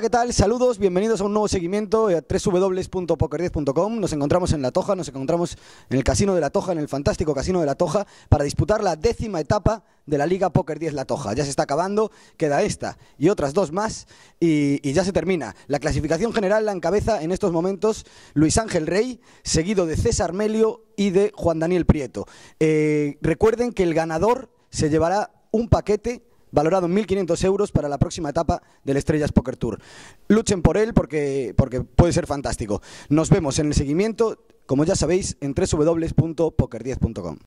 ¿qué tal? Saludos, bienvenidos a un nuevo seguimiento a www.poker10.com. Nos encontramos en La Toja, nos encontramos en el Casino de La Toja, en el fantástico Casino de La Toja, para disputar la décima etapa de la Liga Poker 10 La Toja. Ya se está acabando, queda esta y otras dos más y, ya se termina. La clasificación general la encabeza en estos momentos Luis Ángel Rey, seguido de César Melio y de Juan Daniel Prieto. Eh, recuerden que el ganador se llevará un paquete valorado en 1.500 euros para la próxima etapa del Estrellas Poker Tour. Luchen por él porque, porque puede ser fantástico. Nos vemos en el seguimiento, como ya sabéis, en www.poker10.com.